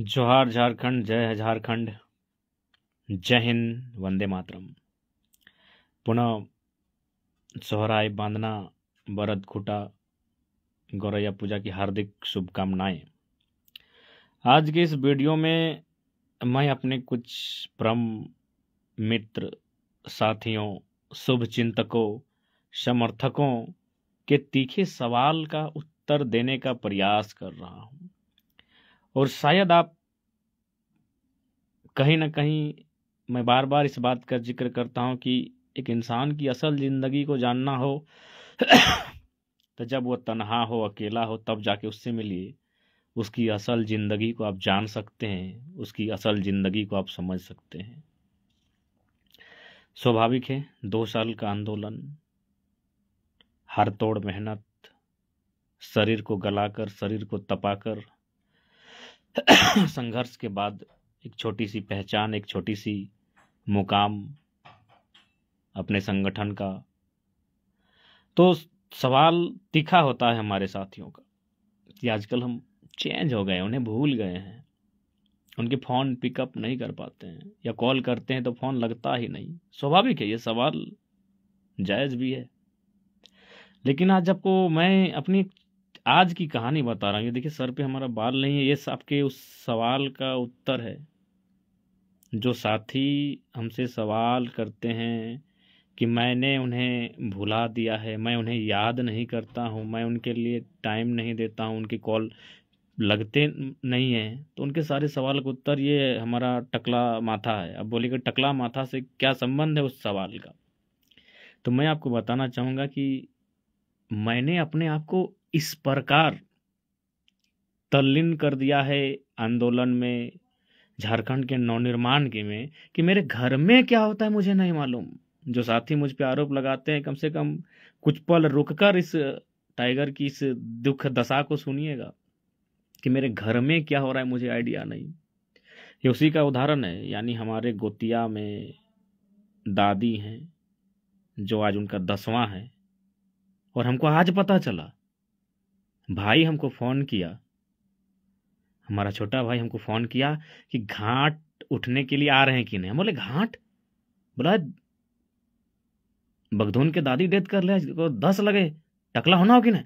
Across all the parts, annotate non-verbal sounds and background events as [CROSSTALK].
जोहार झारखंड जय है झारखंड जय हिंद वंदे मातरम पुनः सोहराय बांधना बरद खुटा गौरैया पूजा की हार्दिक शुभकामनाएं आज के इस वीडियो में मैं अपने कुछ परम मित्र साथियों शुभ चिंतकों समर्थकों के तीखे सवाल का उत्तर देने का प्रयास कर रहा हूँ और शायद आप कहीं ना कहीं मैं बार बार इस बात का जिक्र करता हूँ कि एक इंसान की असल ज़िंदगी को जानना हो [COUGHS] तो जब वो तनहा हो अकेला हो तब जाके उससे मिलिए उसकी असल ज़िंदगी को आप जान सकते हैं उसकी असल ज़िंदगी को आप समझ सकते हैं स्वाभाविक है दो साल का आंदोलन हर तोड़ मेहनत शरीर को गलाकर शरीर को तपाकर [COUGHS] संघर्ष के बाद एक छोटी सी पहचान एक छोटी सी मुकाम अपने संगठन का तो सवाल तीखा होता है हमारे साथियों का कि आजकल हम चेंज हो गए उन्हें भूल गए हैं उनके फ़ोन पिकअप नहीं कर पाते हैं या कॉल करते हैं तो फ़ोन लगता ही नहीं स्वाभाविक है ये सवाल जायज़ भी है लेकिन आज आपको मैं अपनी आज की कहानी बता रहा हूँ ये देखिए सर पे हमारा बाल नहीं है ये आपके उस सवाल का उत्तर है जो साथी हमसे सवाल करते हैं कि मैंने उन्हें भुला दिया है मैं उन्हें याद नहीं करता हूँ मैं उनके लिए टाइम नहीं देता हूँ उनकी कॉल लगते नहीं हैं तो उनके सारे सवाल का उत्तर ये हमारा टकला माथा है अब बोलिएगा टकला माथा से क्या संबंध है उस सवाल का तो मैं आपको बताना चाहूँगा कि मैंने अपने आप को इस प्रकार तल्लीन कर दिया है आंदोलन में झारखंड के नवनिर्माण के में कि मेरे घर में क्या होता है मुझे नहीं मालूम जो साथी मुझ पर आरोप लगाते हैं कम से कम कुछ पल रुककर इस टाइगर की इस दुख दशा को सुनिएगा कि मेरे घर में क्या हो रहा है मुझे आइडिया नहीं ये उसी का उदाहरण है यानी हमारे गोतिया में दादी हैं जो आज उनका दसवां है और हमको आज पता चला भाई हमको फ़ोन किया हमारा छोटा भाई हमको फ़ोन किया कि घाट उठने के लिए आ रहे हैं कि नहीं हम बोले घाट बोला बगधून के दादी डेथ कर ले को दस लगे टकला होना हो कि नहीं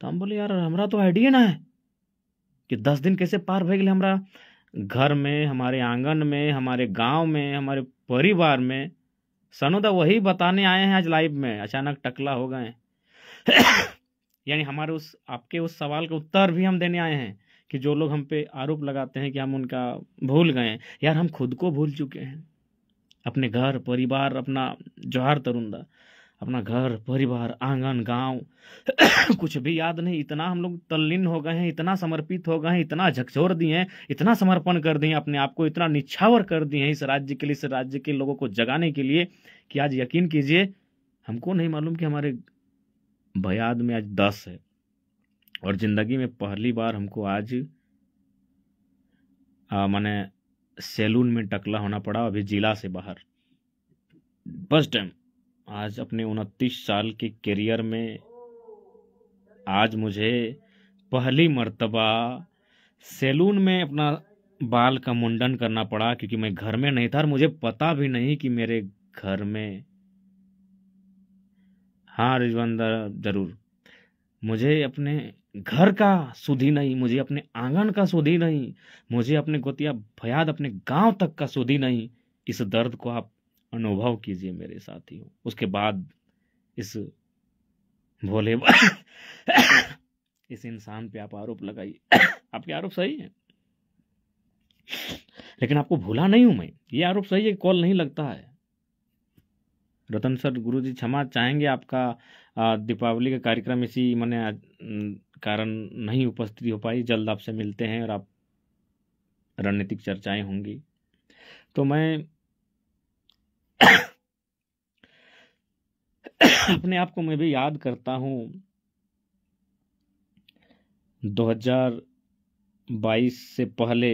तो हम बोले यार हमारा तो आइडिया ना है कि दस दिन कैसे पार भए गए हमारा घर में हमारे आंगन में हमारे गांव में हमारे परिवार में सनोदा वही बताने आए हैं आज लाइव में अचानक टकला हो गए यानी हमारे उस आपके उस सवाल का उत्तर भी हम देने आए हैं कि जो लोग हम पे आरोप लगाते हैं कि हम उनका भूल गए हैं यार हम खुद को भूल चुके हैं अपने घर परिवार अपना जोहार तरुंदा अपना घर परिवार आंगन गांव [COUGHS] कुछ भी याद नहीं इतना हम लोग तल्लीन हो गए हैं इतना समर्पित हो गए हैं इतना झकझोर दिए हैं इतना समर्पण कर दिए अपने आप को इतना निछावर कर दिए हैं इस राज्य के लिए इस राज्य के लोगों को जगाने के लिए कि आज यकीन कीजिए हमको नहीं मालूम कि हमारे भयाद में आज दस है और ज़िंदगी में पहली बार हमको आज मैंने सैलून में टकला होना पड़ा अभी जिला से बाहर फर्स्ट टाइम आज अपने उनतीस साल के करियर में आज मुझे पहली मर्तबा सैलून में अपना बाल का मुंडन करना पड़ा क्योंकि मैं घर में नहीं था और मुझे पता भी नहीं कि मेरे घर में हाँ रिजवान ज़रूर मुझे अपने घर का सुधी नहीं मुझे अपने आंगन का सुधी नहीं मुझे अपने गोतिया फयाद अपने गांव तक का सुधी नहीं इस दर्द को आप अनुभव कीजिए मेरे साथियों उसके बाद इस भोले [COUGHS] इस इंसान पे आप आरोप लगाइए [COUGHS] आपके आरोप सही है लेकिन आपको भूला नहीं हूं मैं ये आरोप सही है कॉल नहीं लगता है रतन सर गुरु जी क्षमा चाहेंगे आपका दीपावली का कार्यक्रम इसी मैंने कारण नहीं उपस्थित हो पाई जल्द आपसे मिलते हैं और आप रणनीतिक चर्चाएं होंगी तो मैं [COUGHS] अपने आप को मैं भी याद करता हूँ 2022 से पहले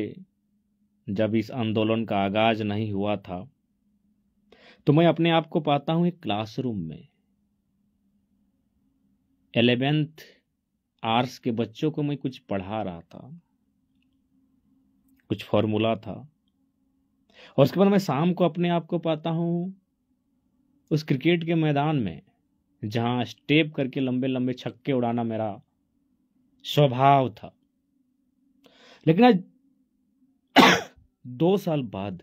जब इस आंदोलन का आगाज नहीं हुआ था तो मैं अपने आप को पाता हूं एक क्लासरूम में एलेवेंथ आर्ट्स के बच्चों को मैं कुछ पढ़ा रहा था कुछ फॉर्मूला था और उसके बाद मैं शाम को अपने आप को पाता हूं उस क्रिकेट के मैदान में जहां स्टेप करके लंबे लंबे छक्के उड़ाना मेरा स्वभाव था लेकिन आज [COUGHS] दो साल बाद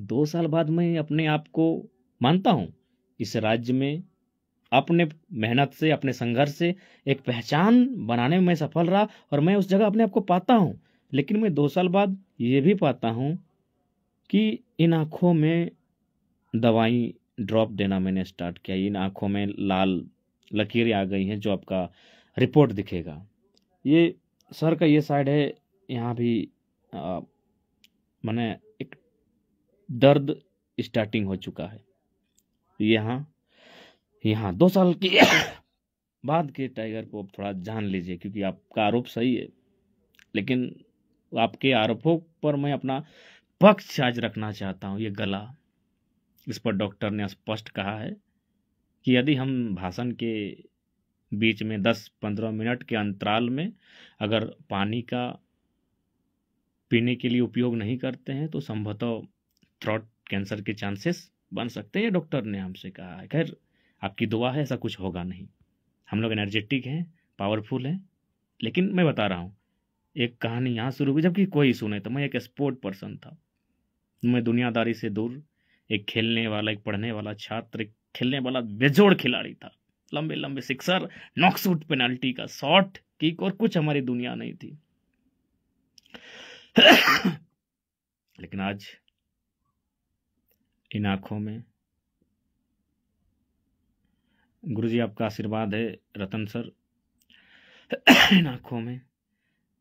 दो साल बाद मैं अपने आप को मानता हूँ इस राज्य में अपने मेहनत से अपने संघर्ष से एक पहचान बनाने में मैं सफल रहा और मैं उस जगह अपने आप को पाता हूँ लेकिन मैं दो साल बाद ये भी पाता हूँ कि इन आँखों में दवाई ड्रॉप देना मैंने स्टार्ट किया इन आँखों में लाल लकीरें आ गई हैं जो आपका रिपोर्ट दिखेगा ये सर का ये साइड है यहाँ भी मैंने दर्द स्टार्टिंग हो चुका है यहाँ यहाँ दो साल के [COUGHS] बाद के टाइगर को आप थोड़ा जान लीजिए क्योंकि आपका आरोप सही है लेकिन आपके आरोपों पर मैं अपना पक्ष आज रखना चाहता हूँ ये गला इस पर डॉक्टर ने स्पष्ट कहा है कि यदि हम भाषण के बीच में 10-15 मिनट के अंतराल में अगर पानी का पीने के लिए उपयोग नहीं करते हैं तो संभवतः थ्रॉट कैंसर के चांसेस बन सकते हैं डॉक्टर ने हमसे कहा है खैर आपकी दुआ है ऐसा कुछ होगा नहीं हम लोग एनर्जेटिक हैं पावरफुल हैं लेकिन मैं बता रहा हूँ एक कहानी यहाँ शुरू हुई जबकि कोई इशू नहीं मैं एक स्पोर्ट पर्सन था मैं दुनियादारी से दूर एक खेलने वाला एक पढ़ने वाला छात्र एक खेलने वाला बेजोड़ खिलाड़ी था लंबे लंबे सिक्सर नॉकसूट पेनल्टी का शॉट किक और कुछ हमारी दुनिया नहीं थी [COUGHS] लेकिन आज इन आँखों में गुरु जी आपका आशीर्वाद है रतन सर इन आँखों में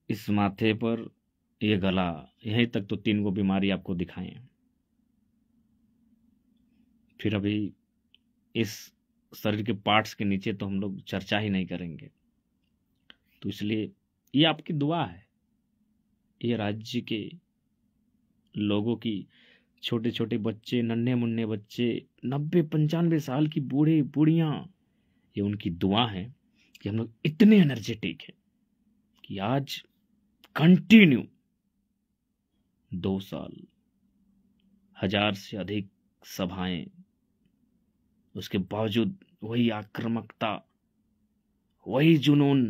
इस माथे पर ये गला यहीं तक तो तीन गो बीमारी आपको दिखाएं फिर अभी इस शरीर के पार्ट्स के नीचे तो हम लोग चर्चा ही नहीं करेंगे तो इसलिए ये आपकी दुआ है ये राज्य के लोगों की छोटे छोटे बच्चे नन्हे मुन्ने बच्चे नब्बे पंचानवे साल की बूढ़े बूढ़ियाँ ये उनकी दुआ है कि हम लोग इतने एनर्जेटिक हैं कि आज कंटिन्यू दो साल हजार से अधिक सभाएं उसके बावजूद वही आक्रामकता वही जुनून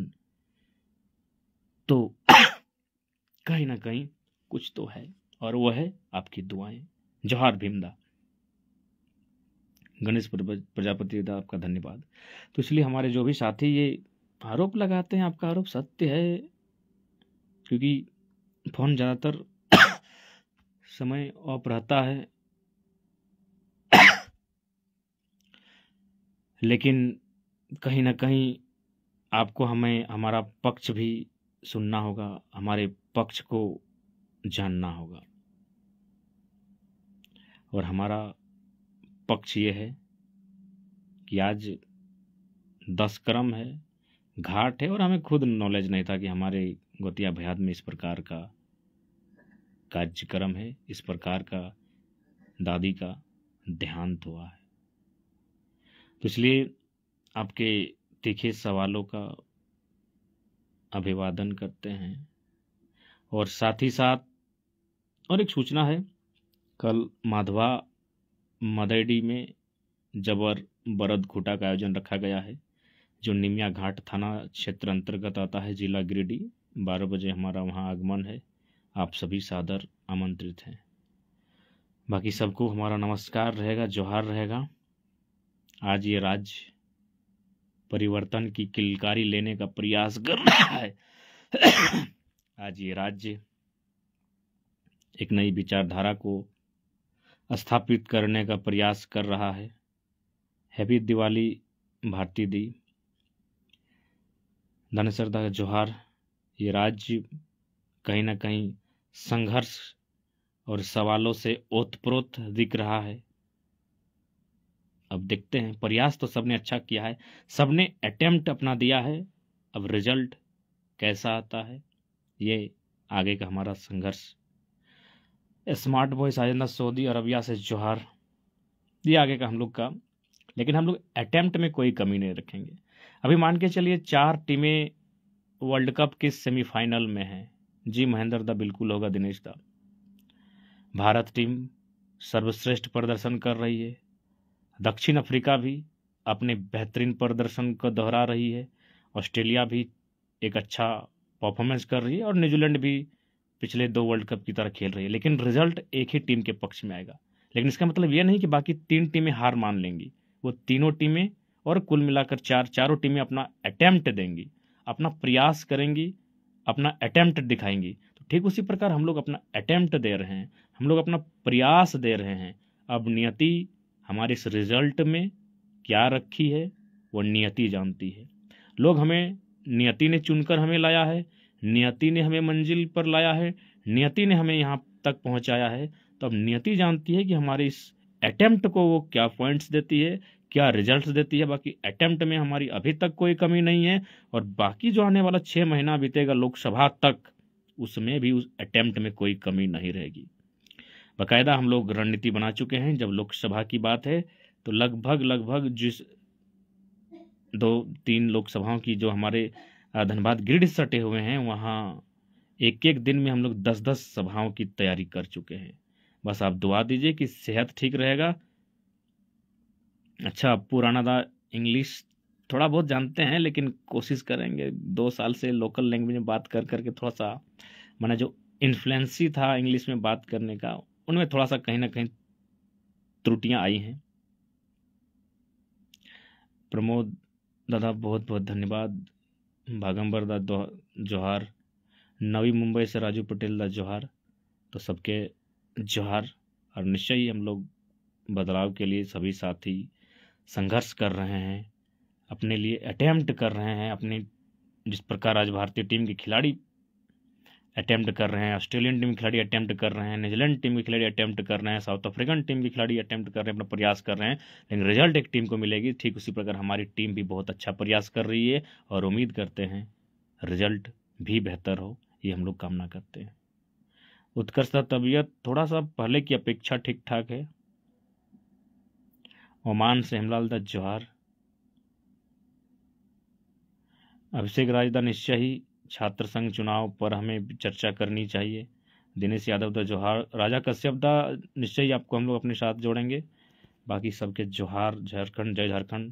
तो [COUGHS] कहीं ना कहीं कुछ तो है और वो है आपकी दुआएं जवाहर भीमदा गणेश प्रजापति दा आपका धन्यवाद तो इसलिए हमारे जो भी साथी ये आरोप लगाते हैं आपका आरोप सत्य है क्योंकि फ़ोन ज़्यादातर [COUGHS] समय ऑफ रहता है [COUGHS] लेकिन कहीं ना कहीं आपको हमें हमारा पक्ष भी सुनना होगा हमारे पक्ष को जानना होगा और हमारा पक्ष ये है कि आज दस क्रम है घाट है और हमें खुद नॉलेज नहीं था कि हमारे गोतिया भयाद में इस प्रकार का कार्यक्रम है इस प्रकार का दादी का देहांत हुआ है तो इसलिए आपके तीखे सवालों का अभिवादन करते हैं और साथ ही साथ और एक सूचना है कल माधवा मदैडी में जबर बरद घुटा का आयोजन रखा गया है जो निमिया घाट थाना क्षेत्र अंतर्गत आता है जिला गिरिडीह बारह बजे हमारा वहाँ आगमन है आप सभी सादर आमंत्रित हैं बाकी सबको हमारा नमस्कार रहेगा जोहार रहेगा आज ये राज्य परिवर्तन की किलकारी लेने का प्रयास कर रहा है आज ये राज्य एक नई विचारधारा को स्थापित करने का प्रयास कर रहा है हैप्पी दिवाली भारती दी धन का जोहार ये राज्य कहीं ना कहीं संघर्ष और सवालों से ओतप्रोत दिख रहा है अब देखते हैं प्रयास तो सबने अच्छा किया है सबने अटेम्प्ट अपना दिया है अब रिजल्ट कैसा आता है ये आगे का हमारा संघर्ष स्मार्ट वॉइस आ जाना सऊदी अरबिया से जोहार ये आगे का हम लोग का लेकिन हम लोग अटैम्प्ट में कोई कमी नहीं रखेंगे अभी मान के चलिए चार टीमें वर्ल्ड कप के सेमीफाइनल में हैं जी महेंद्र दा बिल्कुल होगा दिनेश दा भारत टीम सर्वश्रेष्ठ प्रदर्शन कर रही है दक्षिण अफ्रीका भी अपने बेहतरीन प्रदर्शन को दोहरा रही है ऑस्ट्रेलिया भी एक अच्छा परफॉर्मेंस कर रही है और न्यूजीलैंड भी पिछले दो वर्ल्ड कप की तरह खेल रही है लेकिन रिजल्ट एक ही टीम के पक्ष में आएगा लेकिन इसका मतलब यह नहीं कि बाकी तीन टीमें हार मान लेंगी वो तीनों टीमें और कुल मिलाकर चार चारों टीमें अपना अटैम्प्ट देंगी अपना प्रयास करेंगी अपना अटैम्प्ट दिखाएंगी तो ठीक उसी प्रकार हम लोग अपना अटैम्प्ट दे रहे हैं हम लोग अपना प्रयास दे रहे हैं अब नियति हमारे इस रिजल्ट में क्या रखी है वो नियति जानती है लोग हमें नियति ने चुनकर हमें लाया है नियति ने हमें मंजिल पर लाया है नियति ने हमें यहाँ तक पहुँचाया है तो अब नियति जानती है कि हमारे इस अटैम्प्ट को वो क्या पॉइंट्स देती है क्या रिजल्ट्स देती है बाकी अटैम्प्ट में हमारी अभी तक कोई कमी नहीं है और बाकी जो आने वाला छः महीना बीतेगा लोकसभा तक उसमें भी उस अटैम्प्ट में कोई कमी नहीं रहेगी बाकायदा हम लोग रणनीति बना चुके हैं जब लोकसभा की बात है तो लगभग लगभग जिस दो तीन लोकसभाओं की जो हमारे धनबाद ग्रिड सटे हुए हैं वहाँ एक एक दिन में हम लोग दस दस सभाओं की तैयारी कर चुके हैं बस आप दुआ दीजिए कि सेहत ठीक रहेगा अच्छा पुराना दा इंग्लिश थोड़ा बहुत जानते हैं लेकिन कोशिश करेंगे दो साल से लोकल लैंग्वेज में बात कर करके थोड़ा सा मैंने जो इन्फ्लुएंसी था इंग्लिश में बात करने का उनमें थोड़ा सा कहीं ना कहीं त्रुटियां आई हैं प्रमोद दादा बहुत बहुत धन्यवाद भागंबर दा जोहार नवी मुंबई से राजू पटेल दा जोहार तो सबके जोहार और निश्चय ही हम लोग बदलाव के लिए सभी साथी संघर्ष कर रहे हैं अपने लिए अटैम्प्ट कर रहे हैं अपनी जिस प्रकार आज भारतीय टीम के खिलाड़ी अटैम्प्ट कर रहे हैं ऑस्ट्रेलियन टीम के खिलाड़ी अटैम्प्ट कर रहे हैं न्यूजीलैंड टीम के खिलाड़ी अटैम्प्ट कर रहे हैं साउथ अफ्रीकन टीम के खिलाड़ी अटैम्प्ट कर रहे हैं अपना प्रयास कर रहे हैं लेकिन रिजल्ट एक टीम को मिलेगी ठीक उसी प्रकार हमारी टीम भी बहुत अच्छा प्रयास कर रही है और उम्मीद करते हैं रिजल्ट भी बेहतर हो ये हम लोग कामना करते हैं उत्कर्षता तबीयत थोड़ा सा पहले की अपेक्षा ठीक ठाक है ओमान से हेमलाल दत्त जौहर अभिषेक राजदा निश्चय ही छात्र संघ चुनाव पर हमें चर्चा करनी चाहिए दिनेश यादव द जोहार राजा कश्यप दा निश्चय आपको हम लोग अपने साथ जोड़ेंगे बाकी सबके जोहार झारखंड जय झारखंड